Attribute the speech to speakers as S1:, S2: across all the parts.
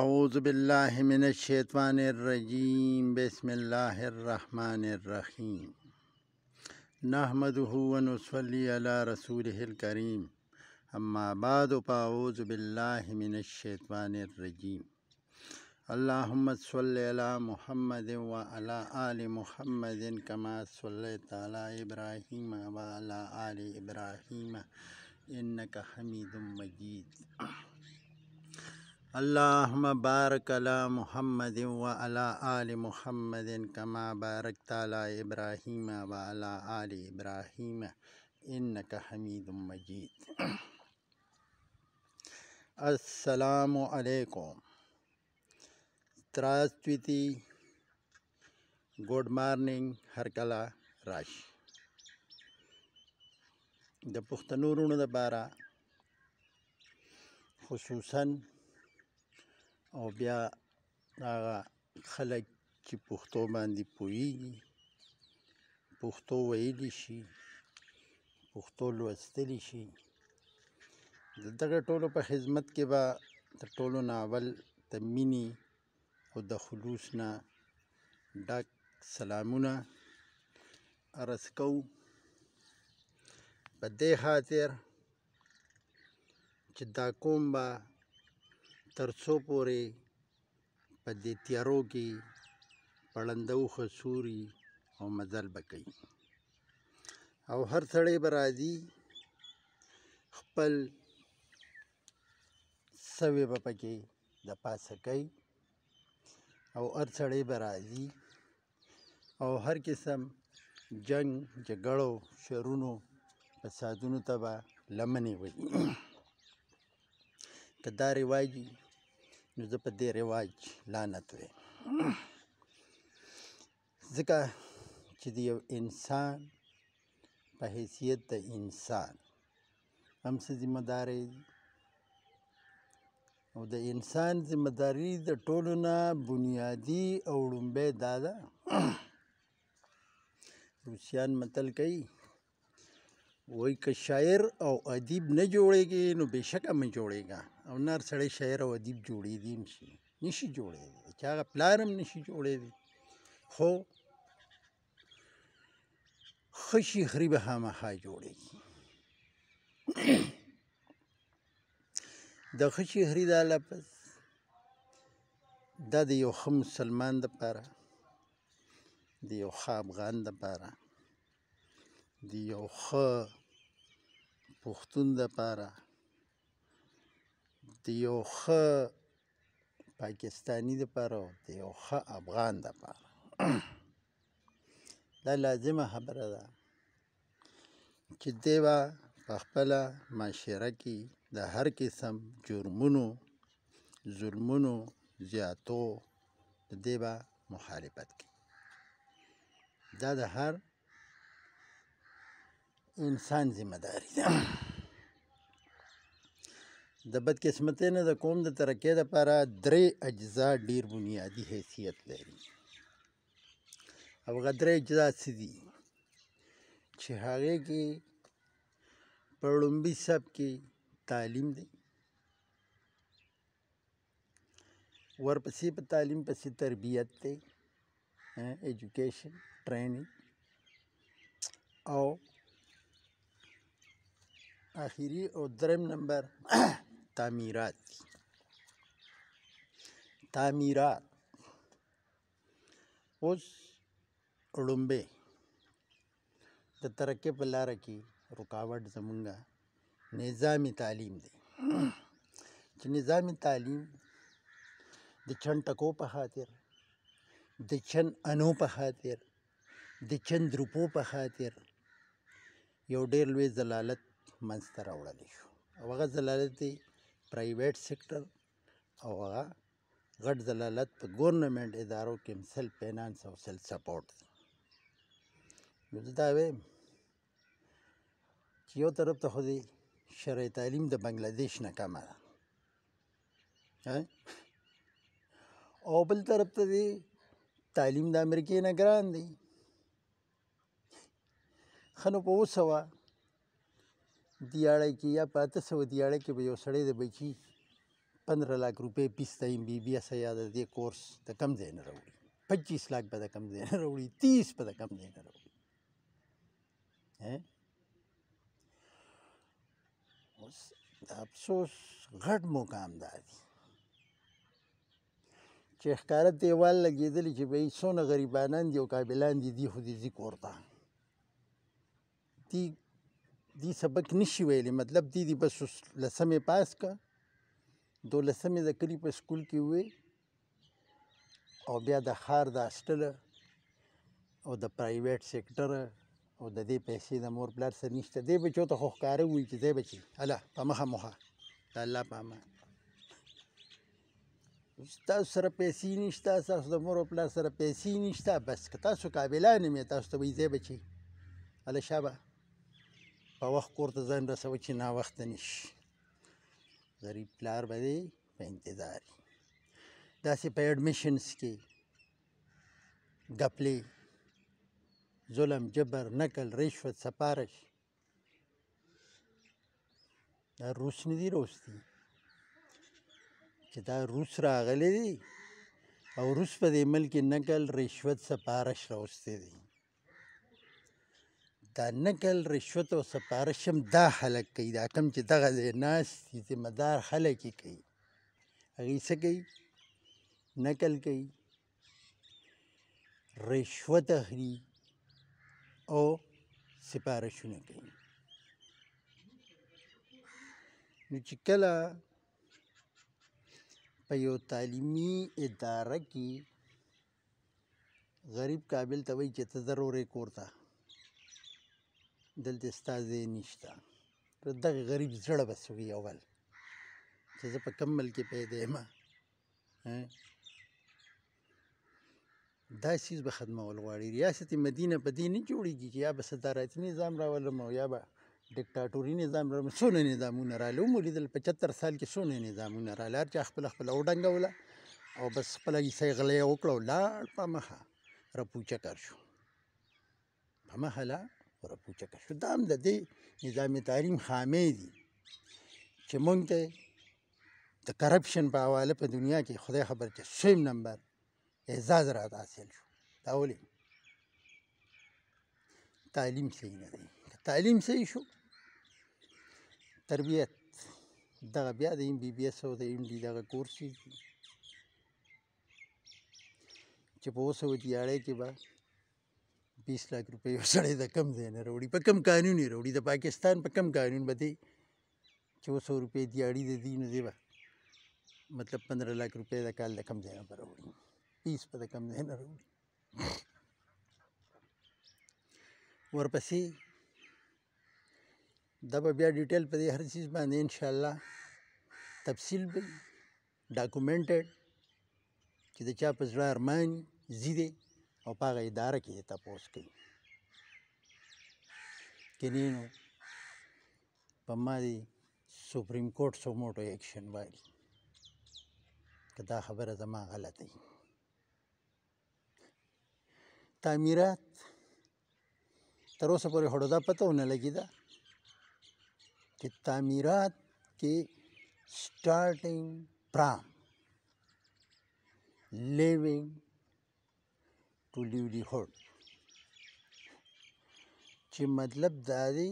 S1: أعوذ بالله من الشيطان الرجيم بسم الله الرحمن الرحيم نحمده ونصلي على رسوله الكريم اما بعد فاعوذ بالله من الشيطان الرجيم اللهم صل على محمد وعلى آل محمد كما صليت على إبراهيم وعلى آل إبراهيم إنك حميد مجيد اللہ بارک علی محمد و علی آل محمد کما بارک ابراہیم و علی آل ابراہیم انکا حمید مجید السلام علیکم تراچوتی گڈ مارننگ ہر کل رش دا پختنور دارہ خصوصاً او بیا هغه خلک چې پښتو باندې پوهیږي پښتو ویلی شي پښتو لوستلی شي د دغه ټولو په خدمت کې به تر ټولو نه اول د مینې او د خلوص نه ډک سلامونه عرض کوو په دې خاطر چې دا کوم به تر څو پورې په دې تیارو کې پړنده وخه سوري او مزل به کوي او هر سړی به راځي خپل سوې به پکې د پاسه کوي او هر سړی به راځي او هر قسم جنگ جګړو شرونو فسادونو ته به لمنې وي که دا رواجي نو زه په دې رواج لعنت وایم ځکه چې د یو انسان په حیثیت د انسان هم څه ذمهداري او د انسان ذمهداري د ټولو نه بنیادی او لومبی دا ده روسیان متل کوي وای که شاعر او ادیب نه جوړیږي نو بېشکه مې جوړیږه او نر سړی شاعر او ادیب جوړېدی نه شي نشي جوړېدی چې هغه پلار هم نشي جوړېدی خو ښه شیخري به هماها جوړېږي د ښه شیخري دا لفظ دا د یو ښه مسلمان دپاره د یو ښه افغان دپاره د یو ښه پښتون دپاره د یو ښه پاکستاني دپاره او د یو ښه افغان دپاره دا لازمه خبره ده چې دی به په خپله معاشره کې د هر قسم جرمونو ظلمونو زیاتو د دې به مخالفت کوي دا د هر انسان ذمه داري ده د بدقسمتۍ نه د قوم د ترقۍ لپاره درې اجزا ډیر بنیادی حیثیت لري او هغه درې اجزا څه دي چې هغې کې په لومړي سب کې تعلیم دی ورپسې په تعلیم پسې تربیت دی ایجوکیشن ټریننګ او آخري او دریم نمبر تعمیرات دي تعمیرات اوس ړومبې د ترقې په لاره کې رکاوټ زمونږ نظامی تعلیم دی چې نظامی تعلیم د چند ټکو په خاطر د چند انو په خاطر د چند روپو په خاطر یو ډیر لوی زلالت منځته راوړلی شو او هغه زلالت دی پرایویټ سیکټر او هغه غټ دلالت په ګورنمنت ادارو کې هم سیلف فینانس او سیلف سپورټ دی نو زه دا وایم چې یو طرف ته خو د شرعي تعلیم د بنګلادیش نه کمه ده او بل طرف ته دی تعلیم د امریکې نه ګران دی ښه نو په اوس دیاړی کې یا په اته سوه دیاړی کې به یو سړی د بچي پندره لاک روپۍ پیس ته ایم بی بی ایس یا د دې کورس د کم ځای نه راوړي پچیس لاک به د کم ځای نه راوړي تیس به د کم ځای نه راوړي اوس د افسوس غټ مقام دا دی چې ښکاره دیوال لګېدلی چې به یې څونه غریبانان دي او قابلان دي دي خو د ځي کور ته دي دی سبق نشي ویلی مطلب دی دی بس لسمې پاس کا دو لسمې د کلی په سکول کې وې او بیا د خار د هاسټل او د پرایویټ سیکټر او د دې پیسې د مور پلار سره نشته دی بچو ته خو ښکاره وي چې دی بچي هله په مخه مخه د الله په امان تاسو سره پیسې نشته تاسو د مور او پلار سره پیسې نشته بس که تاسو قابله نه مې تاسو ته وایي ځای بچي هله شابه په وخت کور ته ځان رسوه چې ناوخته نه شي غریب پلار به دی په انتظار داسې په اډمیشنس کې ډپلې ظلم جبر نقل رشوت سپارش دا روس نه دي روس دي چې دا روس راغلی دی او روس په دې ملک نقل رشوت سپارش راوستې دي دا نقل رشوت او سپارش هم دا خلک کوي دا کم چې دغه ځای ناست دي ذمه دار خلک یې کوي هغوی څه کوي نقل کوي رشوت اخلي او سپارښونه کوي نو چې کله په یو تعلیمي اداره کې غریب قابل ته وایي چې ته ضرورې کور ته دلته ستا ځای نشته پر دغه غریب زړه به سړي اول چې زه په کم ملک کې پیدا یم دا سیز به ختمول غواړي ریاست مدینه په دې نه جوړیږي چې یا به صدارتي نظام راولم او یا به ډیکټاتوري نظام راولم څونه نظامونه راله ومولیدل په چتر سال کې څونه نظامونه راله هر چا خپله خپله وډنګوله او بس خپله عیسی غلی یې وکړه او لاړ په مخه راپوچه کار شو په مخه لاړ راپوچه شو دا هم د دې نظام تعلیم خامې دي چې مونږ ته د کرپشن په حواله په دنیا کې خدای خبر چې سیم نمبر اعزاز را حاصل شو دا ولې تعلیم صحیح نه دی تعلیم صحیح شو تربیت دغه بیا د ایم بی بی ایس او د ایم ډي دغه کورس چې په اوسه وتیاړی کې به بیس لک روپۍ یو سړی د کم ځای نه راوړي په کم قانون یې راوړي د پاکستان په کم قانون به دی څو سو روپۍ دیاړي د دي نو دی به مطلب پندرہ لاکھ روپۍ د کال د کم ځای نه به راوړي بیس به د کم ځای نه راوړي ورپسې دا به بیا ډیټیل په دې هر چیز باندې ان شاء الله تفصیل به ډاکومنټډ چې د چا په زړه ارمان زیده او په هغه اداره کې تپوس کوي کینی نو په ما دی سپریم کورټ سو موټو اکشن وایي که دا خبره زما غلطه ده تعمیرات تر اوسه پورې هډو دا پته ونه لګیدا چې تعمیرات کې سٹارټینګ پرام لیونګ to livelihood چې مطلب دا دی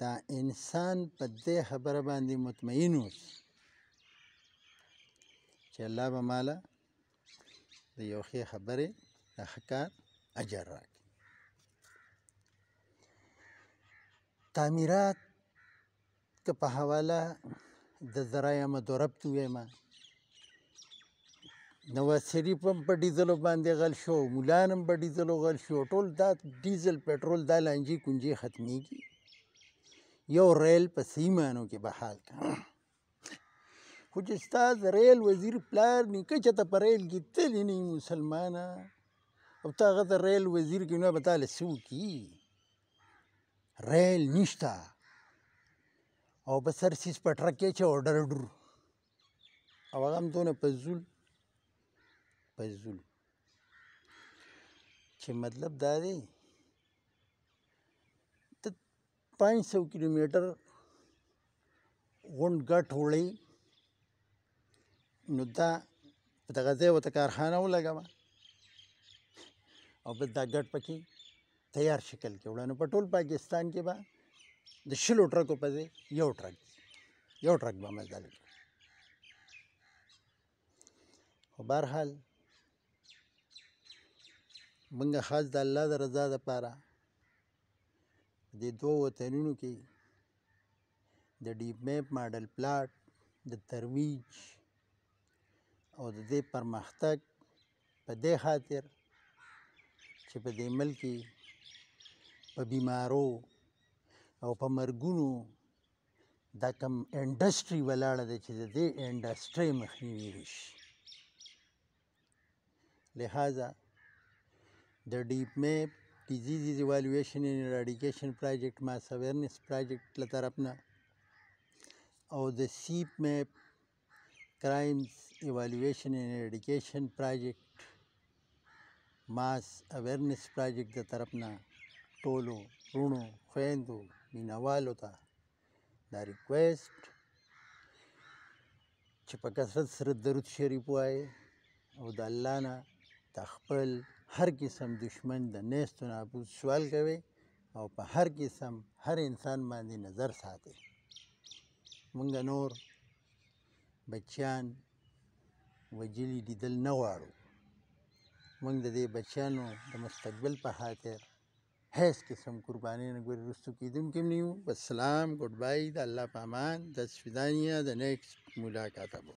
S1: دا انسان په دې خبره باندې مطمئن اوسي چې الله به مالا د یو ښې خبرې د ښه کار اجر راکړي تعمیرات که په حواله د ذرایع مدورب ته ویمه نوسری پم په ډیزل باندې غل شو مولانم په ډیزل غل شو ټول دا ډیزل پټرول دا لانجی کنجي ختميږي یو ریل په سیمانو کې بحال خو چې استاد ریل وزیر پلار نیکه چې ته پر ریل کې تل نه مسلمانه او تا غته ریل وزیر کې نو بتاله سو کی ریل نشتا او بسر سیس پټرکه چې اورډر ډر او هغه هم دونه پزول فضول چې مطلب دا دی ته پنج سو کیلومیټر غونډ ګټ وړی نو دا په دغه ځای ورته کارخانه ولګوه او بس دا ګټ پکې تیار شکل کې وړه نو په ټول پاکستان کې به د شلو ټرکو په ځای یو ټرک یو ټرک به مزدل خو بهرحال منګه خاص د الله د رضا د پاره د دوه وطنونو کې د ډیپ میپ ماډل پلاټ د ترویج او د دې پرمختګ په دې خاطر چې په دې ملک په بیمارو او په مرګونو دا کم انډستری ولاړه ده چې د دې انډستری مخنیوي وشي لہذا The DeepMap Diseases Evaluation and Eradication Project, Mass Awareness Project, Latarapna, और the CPMAP Crimes Evaluation and Eradication Project, Mass Awareness Project, Latarapna, Tolo, Bruno, Fendo, Minavalota. The request چې په کثرت سره درود شریف وایي او د الله نه د خپل هر قسم دشمن د نیست و نابود سوال کوي او په هر قسم هر انسان باندې نظر ساتي مونږ نور بچیان وجلی لیدل نه غواړو مونږ د دې بچیانو د مستقبل په خاطر هیڅ قسم قرباني نه ګوري رسو کیدونکي نه یو بس سلام ګډ بای د الله په امان د سپیدانیا د نیکسټ ملاقات ابو